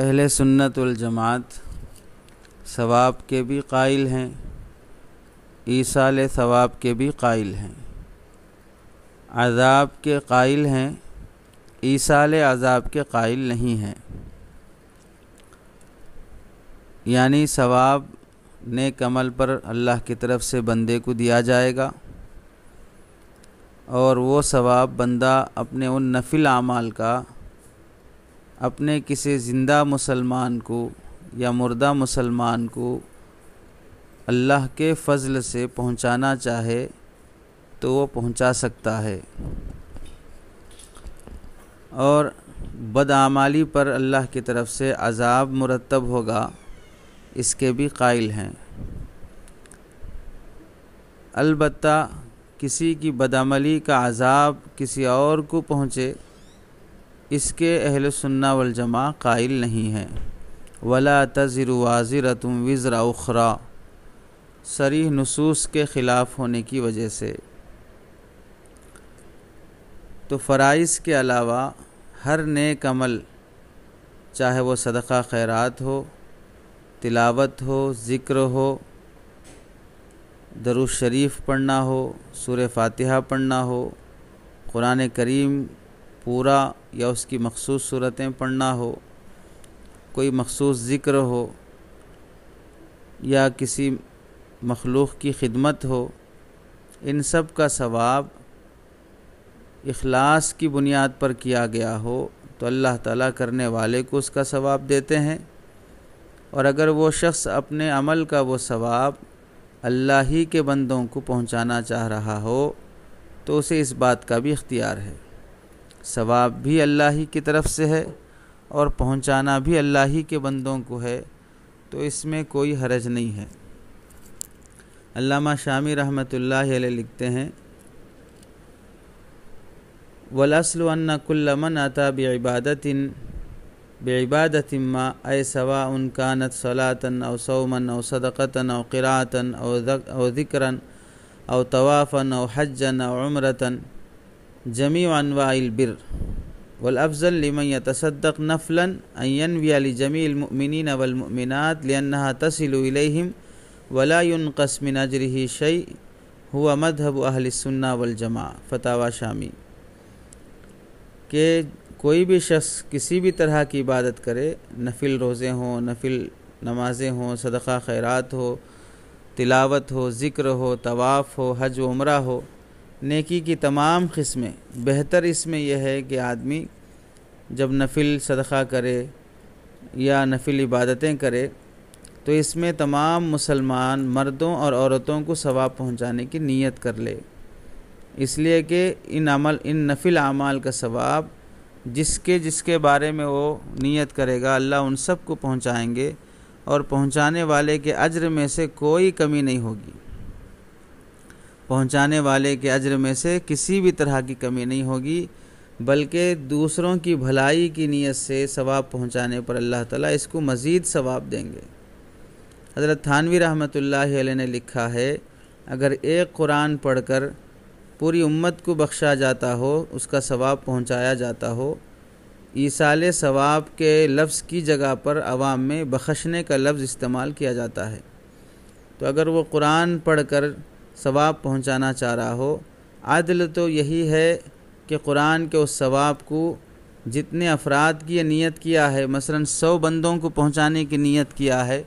अहल सुन्नतुलजमात सवाब के भी कायल हैं ईसाल सवाब के भी कायल हैं अजाब के कायल हैं ईसाल अजाब के कायल नहीं हैं यानी सवाब ने कमल पर अल्लाह की तरफ से बंदे को दिया जाएगा और वो सवाब बंदा अपने उन नफिल आमाल का अपने किसी ज़िंदा मुसलमान को या मुर्दा मुसलमान को अल्लाह के फ़ल से पहुंचाना चाहे तो वो पहुंचा सकता है और बदआमाली पर अल्लाह की तरफ से अजाब मुरतब होगा इसके भी कायल हैं अलबत् किसी की बदामली का अजाब किसी और को पहुँचे इसके अहल सुन्ना वलजमा कायल नहीं हैं वला तजर वाजिर तुम वज़रा उखरा सरी नसूस के ख़िलाफ़ होने की वजह से तो फ़राइज़ के अलावा हर नेक अमल चाहे वो सदक़ा खैरात हो तिलावत हो ज़िक्र हो दरुज शरीफ पढ़ना हो सूर फातिहा पढ़ना हो क़ुरान करीम पूरा या उसकी मखसूस सूरतें पढ़ना हो कोई मखसूस ज़िक्र हो या किसी मखलूक की खिदमत हो इन सब का सवाब इखलास की बुनियाद पर किया गया हो तो अल्लाह ताला करने वाले को उसका सवाब देते हैं और अगर वो शख्स अपने अमल का वो सवाब अल्लाह ही के बंदों को पहुंचाना चाह रहा हो तो उसे इस बात का भी इख्तियार है सवाब भी अल्लाह ही की तरफ से है और पहुंचाना भी अल्लाह ही के बंदों को है तो इसमें कोई हरज नहीं है अल्लामा शामी रहमत लिखते हैं वलसल कुल्लमन आता बेबादतिन इबादत माँ अय सवा उन कानत सलातन औ सौमन औ सदक़तन औ क़िरातन औ ज़िक्रन औ तवाफ़न औ हजन औ उमरतन जमी अनवाबिर वलअफ़ल लमन तसदक नफला अनवियाली जमी मिन वलमिनत लन्ना तसिलम वलायुन कसमिन अजरही शई हुआ मधहब अहलसन्ना वलजमा फ़तावा शामी के कोई भी शख्स किसी भी तरह की इबादत करे नफिल रोज़े हों नफिल नमाज़ें हों सदा खैरात हो तिलावत हो ज़िक्र हो तवाफ़ हो हज उमरा हो नेकी की तमाम किस्में बेहतर इसमें यह है कि आदमी जब नफिल सदक़ा करे या नफिल इबादतें करे तो इसमें तमाम मुसलमान मर्दों और औरतों को सवाब पहुंचाने की नीयत कर ले इसलिए कि इन अमल इन नफिल अमाल का सवाब जिसके जिसके बारे में वो नीयत करेगा अल्लाह उन सब को पहुंचाएंगे और पहुंचाने वाले के अज्र में से कोई कमी नहीं होगी पहुंचाने वाले के अज्र में से किसी भी तरह की कमी नहीं होगी बल्कि दूसरों की भलाई की नीयत से सवाब पहुंचाने पर अल्लाह ताला इसको मज़ीद सवाब देंगे हज़रत थानवी रहमत ने लिखा है अगर एक कुरान पढ़कर पूरी उम्मत को बख्शा जाता हो उसका सवाब पहुंचाया जाता हो ईसाल सवाब के लफ्ज़ की जगह पर आवाम में बख्शने का लफ्ज़ इस्तेमाल किया जाता है तो अगर वो कुरान पढ़कर सवाब पहुंचाना चाह रहा हो आदल तो यही है कि कुरान के उस सवाब को जितने अफराद की नीयत किया है मसलन सौ बंदों को पहुंचाने की नीयत किया है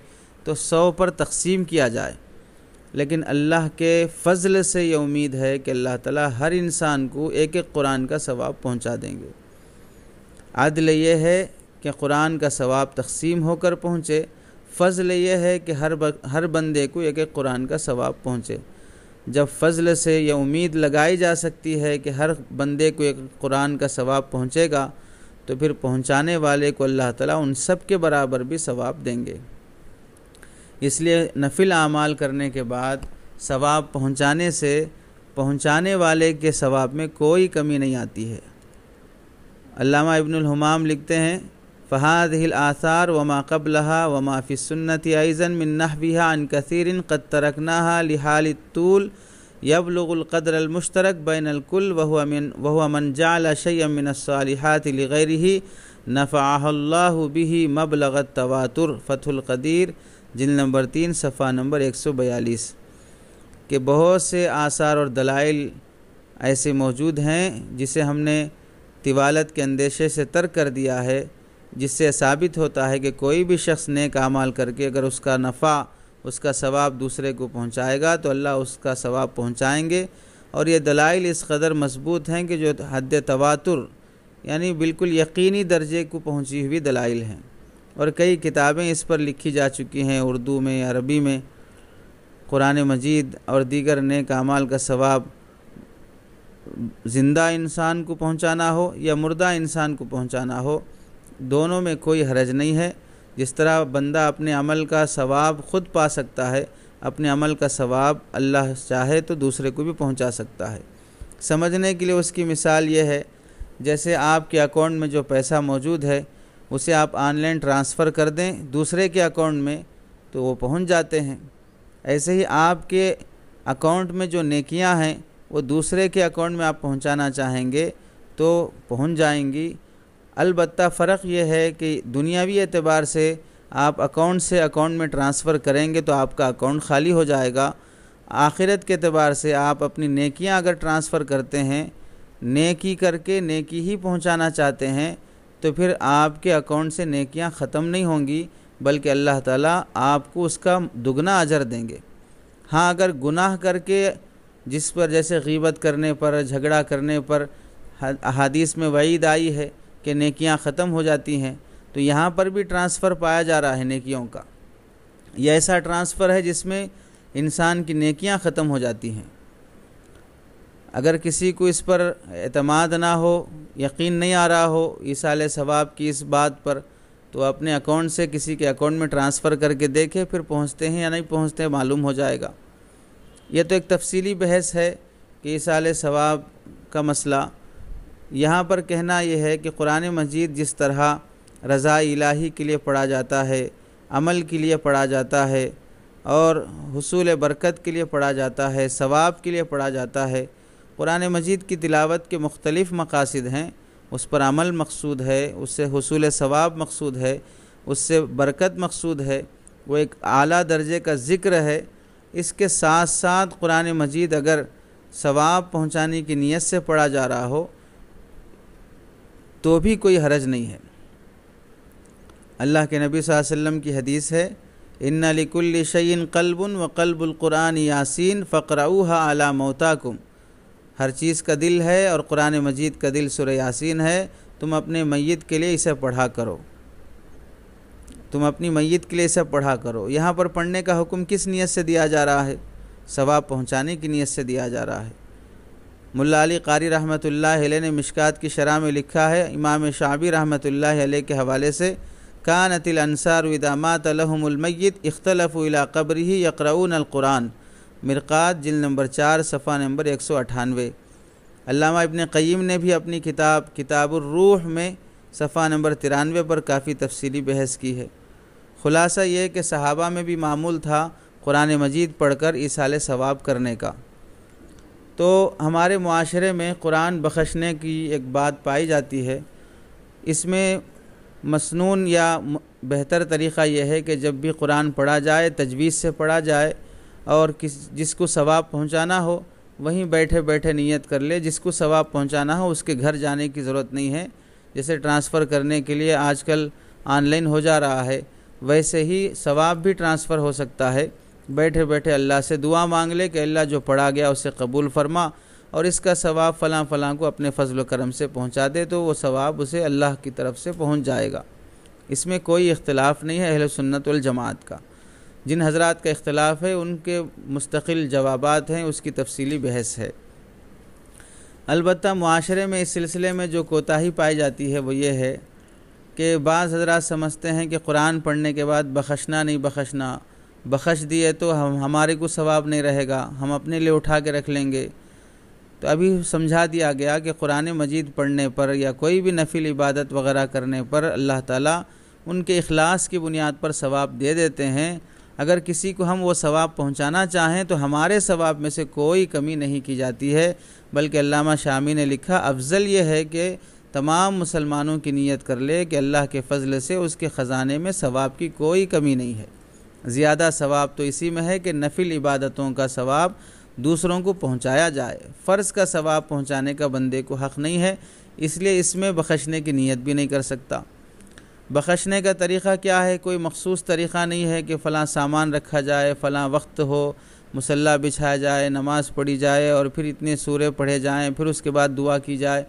तो सौ पर तकसीम किया जाए लेकिन अल्लाह के फजल से ये उम्मीद है कि अल्लाह ताला हर इंसान को एक एक कुरान का सवाब पहुंचा देंगे आदल ये है कि कुरान का सवाब तकसीम होकर पहुंचे फजल ये है कि हर हर बंदे को एक एक कुरान का सवाब पहुंचे जब फजल से यह उम्मीद लगाई जा सकती है कि हर बंदे को एक कुरान का सवाब पहुँचेगा तो फिर पहुँचाने वाले को अल्लाह ताला उन सब के बराबर भी सवाब देंगे इसलिए नफिल आमाल करने के बाद सवाब पहुँचाने से पहुँचाने वाले के सवाब में कोई कमी नहीं आती है अल्लामा इब्नुल हमाम लिखते हैं फ़हादिल आसार वमा कबलहा वमा फ़िसन्नत आइज़न मिन नहबिहा अन कसीरन कद तरकना लिहाल तूल यबलगलक़दरमश्तरक बैनकुल वहुअमिन वहुअमन जाल शैमिनसालहात लगैर ही नफ़ाह बिही मबलगत तवातुर फ़तुल्क़दीर जिल नंबर तीन सफ़ा नंबर एक सौ बयालीस के बहुत से आसार और दलाइल ऐसे मौजूद हैं जिसे हमने तिवालत के अंदेशे से तर्क कर दिया है जिससे साबित होता है कि कोई भी शख्स नेक अमाल करके अगर उसका नफ़ा उसका सवाब दूसरे को पहुंचाएगा तो अल्लाह उसका सवाब पहुंचाएंगे और ये दलाइल इस कदर मजबूत हैं कि जो हद तवातुर यानी बिल्कुल यकीनी दर्जे को पहुंची हुई दलाइल हैं और कई किताबें इस पर लिखी जा चुकी हैं उर्दू में अरबी में कुरान मजीद और दीगर नेक अमाल का सवाब ज़िंदा इंसान को पहुँचाना हो या मुर्दा इंसान को पहुँचाना हो दोनों में कोई हरज नहीं है जिस तरह बंदा अपने अमल का सवाब खुद पा सकता है अपने अमल का सवाब अल्लाह चाहे तो दूसरे को भी पहुंचा सकता है समझने के लिए उसकी मिसाल ये है जैसे आपके अकाउंट में जो पैसा मौजूद है उसे आप ऑनलाइन ट्रांसफ़र कर दें दूसरे के अकाउंट में तो वो पहुंच जाते हैं ऐसे ही आपके अकाउंट में जो नेकियां हैं वो दूसरे के अकाउंट में आप पहुंचाना चाहेंगे तो पहुंच जाएंगी अलबत् फ़र्क यह है कि दुनियावी एतबार से आप अकाउंट से अकाउंट में ट्रांसफ़र करेंगे तो आपका अकाउंट खाली हो जाएगा आखिरत के अतबार से आप अपनी नेकियां अगर ट्रांसफ़र करते हैं नेकी करके नेकी ही पहुंचाना चाहते हैं तो फिर आपके अकाउंट से नेकियां ख़त्म नहीं होंगी बल्कि अल्लाह ताला आपको उसका दुगना अजर देंगे हाँ अगर गुनाह करके जिस पर जैसे गीबत करने पर झगड़ा करने पर हदीस में वईद आई है कि नेकियां ख़त्म हो जाती हैं तो यहाँ पर भी ट्रांसफ़र पाया जा रहा है नेकियों का यह ऐसा ट्रांसफ़र है जिसमें इंसान की नेकियां ख़त्म हो जाती हैं अगर किसी को इस पर अतमाद ना हो यकीन नहीं आ रहा हो इस आले सवाब की इस बात पर तो अपने अकाउंट से किसी के अकाउंट में ट्रांसफ़र करके देखे फिर पहुँचते हैं या नहीं पहुँचते मालूम हो जाएगा यह तो एक तफसीली बहस है कि इस आले सवाब का मसला यहाँ पर कहना यह है कि कुरान मजीद जिस तरह रज़ा इलाही के लिए पढ़ा जाता है अमल के लिए पढ़ा जाता है और हसूल बरकत के लिए पढ़ा जाता है सवाब के लिए पढ़ा जाता है कुरान मजीद की तिलावत के मुख्तलिफ़ मकासद हैं उस पर अमल मकसूद है उससे हसूल सवाब मकसूद है उससे बरकत मकसूद है वो एक अली दर्जे का ज़िक्र है इसके साथ साथ कुरान मजीद अगर सवाब पहुँचाने की नीयत से पढ़ा जा रहा हो तो भी कोई हरज नहीं है अल्लाह के नबी वसल्लम की हदीस है इन्ना लिकुल्ल शयन कल्बन व कल्बुल्कुरान यासीन फ़कराऊहा आला मोताकुम हर चीज़ का दिल है और कुरान मजीद का दिल सुर यासीन है तुम अपने मैत के लिए इसे पढ़ा करो तुम अपनी मैत के लिए इसे पढ़ा करो यहाँ पर पढ़ने का हुक्म किस नीयत से दिया जा रहा है सवाब पहुँचाने की नीयत से दिया जा रहा है मुल्ला अली कारी रहमत ने मिशकात की शरह में लिखा है इमाम शाबी रहमत के हवाले से कानतिल अनसार विदामात अलहमलमैत इख्तलफ़ अला कब्री अलकुरान मिरक़ात जिल नंबर चार सफ़ा नंबर एक सौ अठानवे अलामा इबन क़ीम ने भी अपनी किताब किताबरूह में सफ़ा नंबर तिरानवे पर काफ़ी तफसीली बहस की है खुलासा ये कि सहाबा में भी मामूल था कुरान मजीद पढ़कर हाल सवाब करने का तो हमारे माशरे में कुरान बख्शने की एक बात पाई जाती है इसमें मसनून या बेहतर तरीक़ा यह है कि जब भी कुरान पढ़ा जाए तजवीज़ से पढ़ा जाए और किस जिसको सवाब पहुंचाना हो वहीं बैठे बैठे नियत कर ले जिसको सवाब पहुंचाना हो उसके घर जाने की ज़रूरत नहीं है जैसे ट्रांसफ़र करने के लिए आजकल ऑनलाइन हो जा रहा है वैसे ही सवाब भी ट्रांसफ़र हो सकता है बैठे बैठे अल्लाह से दुआ मांग ले कि अल्लाह जो पढ़ा गया उसे कबूल फरमा और इसका सवाब फ़लां फ़लाँ को अपने फजल करम से पहुँचा दे तो वो सवाब उसे अल्लाह की तरफ से पहुँच जाएगा इसमें कोई इख्तलाफ नहीं है अहल सुन्नत जमात का जिन हजरात का इख्तलाफ है उनके मुस्तकिल जवाब हैं उसकी तफसीली बहस है अलबत् माशरे में इस सिलसिले में जो कोताही पाई जाती है वो ये है कि बाज़ हजरात समझते हैं कि कुरान पढ़ने के बाद बखशना नहीं बखशना बख्श दिए तो हम हमारे को सवाब नहीं रहेगा हम अपने लिए उठा के रख लेंगे तो अभी समझा दिया गया कि कुरान मजीद पढ़ने पर या कोई भी नफिल इबादत वगैरह करने पर अल्लाह ताला उनके अखलास की बुनियाद पर सवाब दे देते हैं अगर किसी को हम वो सवाब पहुंचाना चाहें तो हमारे सवाब में से कोई कमी नहीं की जाती है बल्कि अल्लामा शामी ने लिखा अफजल ये है कि तमाम मुसलमानों की नीयत कर ले कि अल्लाह के फ़ज़ल से उसके ख़ज़ाने में सवाब की कोई कमी नहीं है ज़्यादा सवाब तो इसी में है कि नफिल इबादतों का सवाब दूसरों को पहुंचाया जाए फ़र्ज़ का सवाब पहुंचाने का बंदे को हक़ नहीं है इसलिए इसमें बख्शने की नीयत भी नहीं कर सकता बख्शने का तरीक़ा क्या है कोई मखसूस तरीक़ा नहीं है कि फ़लाँ सामान रखा जाए फ़लाँ वक्त हो मुसल्ला बिछाया जाए नमाज़ पढ़ी जाए और फिर इतने सूरे पढ़े जाएँ फिर उसके बाद दुआ की जाए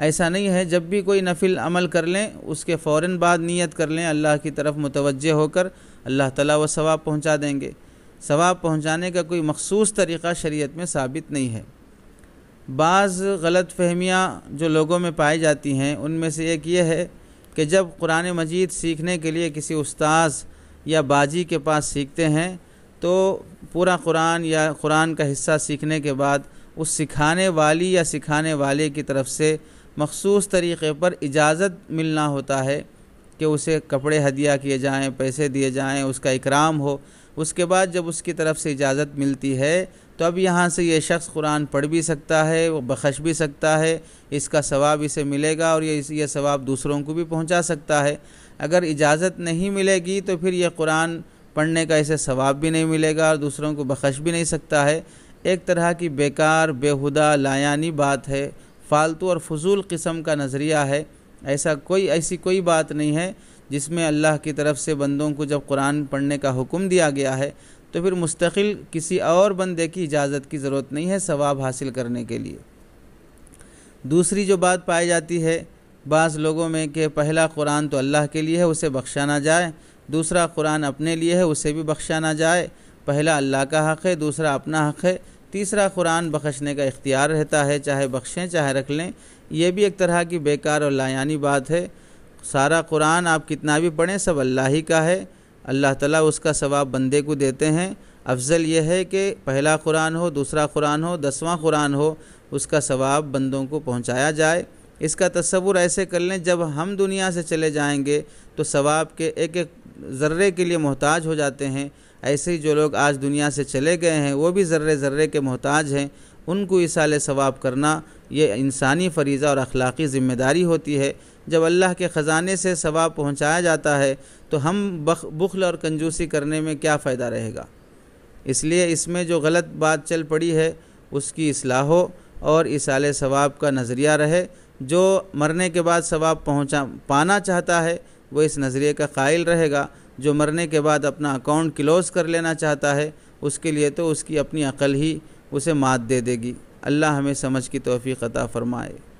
ऐसा नहीं है जब भी कोई नफिल अमल कर लें उसके फ़ौर बाद नीयत कर लें अल्लाह की तरफ मुतवजह होकर अल्लाह तला वह सवाब पहुँचा देंगे सवाब पहुँचाने का कोई मखसूस तरीक़ा शरीय में साबित नहीं है बाज़ गलत फहमियाँ जो लोगों में पाई जाती हैं उनमें से एक ये है कि जब कुरान मजीद सीखने के लिए किसी उस्ताज़ या बाजी के पास सीखते हैं तो पूरा कुरान या कुरान का हिस्सा सीखने के बाद उस सिखाने वाली या सिखाने वाले की तरफ से मखसूस तरीक़े पर इजाज़त मिलना होता है कि उसे कपड़े हदिया किए जाएं पैसे दिए जाएं उसका इकराम हो उसके बाद जब उसकी तरफ से इजाज़त मिलती है तो अब यहाँ से ये शख्स कुरान पढ़ भी सकता है वो बख्श भी सकता है इसका सवाब इसे मिलेगा और ये ये सवाब दूसरों को भी पहुँचा सकता है अगर इजाज़त नहीं मिलेगी तो फिर ये कुरान पढ़ने का इसे सवाब भी नहीं मिलेगा और दूसरों को बख्श भी नहीं सकता है एक तरह की बेकार बेहुदा लायानी बात है फालतू और फजूल किस्म का नज़रिया है ऐसा कोई ऐसी कोई बात नहीं है जिसमें अल्लाह की तरफ से बंदों को जब कुरान पढ़ने का हुक्म दिया गया है तो फिर मुस्तकिल किसी और बंदे की इजाज़त की ज़रूरत नहीं है सवाब हासिल करने के लिए दूसरी जो बात पाई जाती है बाज़ लोगों में कि पहला कुरान तो अल्लाह के लिए है उसे बख्शा ना जाए दूसरा कुरान अपने लिए है उसे भी बख्शा ना जाए पहला अल्लाह का हक़ है दूसरा अपना हक़ है तीसरा कुरान बख्शने का इख्तियार रहता है चाहे बख्शें चाहे रख लें यह भी एक तरह की बेकार और लायानी बात है सारा कुरान आप कितना भी पढ़ें सब अल्लाह ही का है अल्लाह ताला उसका सवाब बंदे को देते हैं अफजल यह है कि पहला कुरान हो दूसरा कुरान हो दसवां कुरान हो उसका सवाब बंदों को पहुंचाया जाए इसका तस्वुर ऐसे कर लें जब हम दुनिया से चले जाएंगे तो सवाब के एक एक ज़र्रे के लिए मोहताज हो जाते हैं ऐसे ही जो लोग आज दुनिया से चले गए हैं वो भी ज़र्रे ज़र्रे के मोहताज हैं उनको इसाल सवाब करना ये इंसानी फरीज़ा और अखलाक़ी ज़िम्मेदारी होती है जब अल्लाह के ख़जाने से सवाब पहुंचाया जाता है तो हम बख बुखल और कंजूसी करने में क्या फ़ायदा रहेगा इसलिए इसमें जो गलत बात चल पड़ी है उसकी असलाह हो और इसाल सवाब का नज़रिया रहे जो मरने के बाद सवाब पहुँचा पाना चाहता है वह इस नज़रिए का कायल रहेगा जो मरने के बाद अपना अकाउंट क्लोज़ कर लेना चाहता है उसके लिए तो उसकी अपनी अकल ही उसे मात दे देगी अल्लाह हमें समझ की तोफ़ी अता फ़रमाए